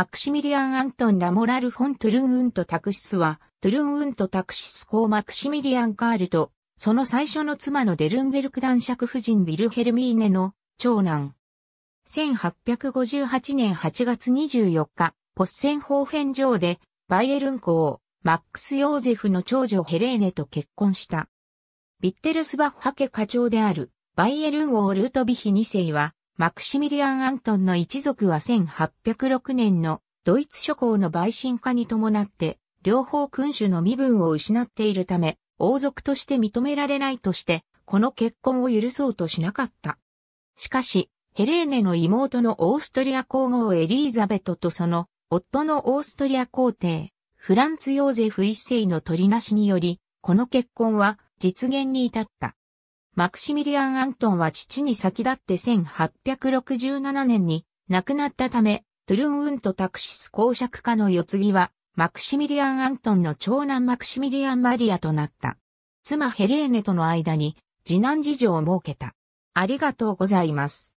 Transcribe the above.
マクシミリアン・アントン・ラモラル・フォン・トゥルン・ウント・タクシスは、トゥルン・ウント・タクシス公マクシミリアン・カールと、その最初の妻のデルンベルク男爵夫人ビルヘルミーネの長男。1858年8月24日、ポッセンホーフェン城で、バイエルン公、マックス・ヨーゼフの長女ヘレーネと結婚した。ビッテルスバッハ家課長である、バイエルン王ルートビヒ2世は、マクシミリアン・アントンの一族は1806年のドイツ諸侯の陪審化に伴って、両方君主の身分を失っているため、王族として認められないとして、この結婚を許そうとしなかった。しかし、ヘレーネの妹のオーストリア皇后エリーザベトとその夫のオーストリア皇帝、フランツ・ヨーゼフ一世の取りなしにより、この結婚は実現に至った。マクシミリアン・アントンは父に先立って1867年に亡くなったため、トゥルンウントタクシス公爵家の世継ぎは、マクシミリアン・アントンの長男マクシミリアン・マリアとなった。妻ヘレーネとの間に、次男次女を設けた。ありがとうございます。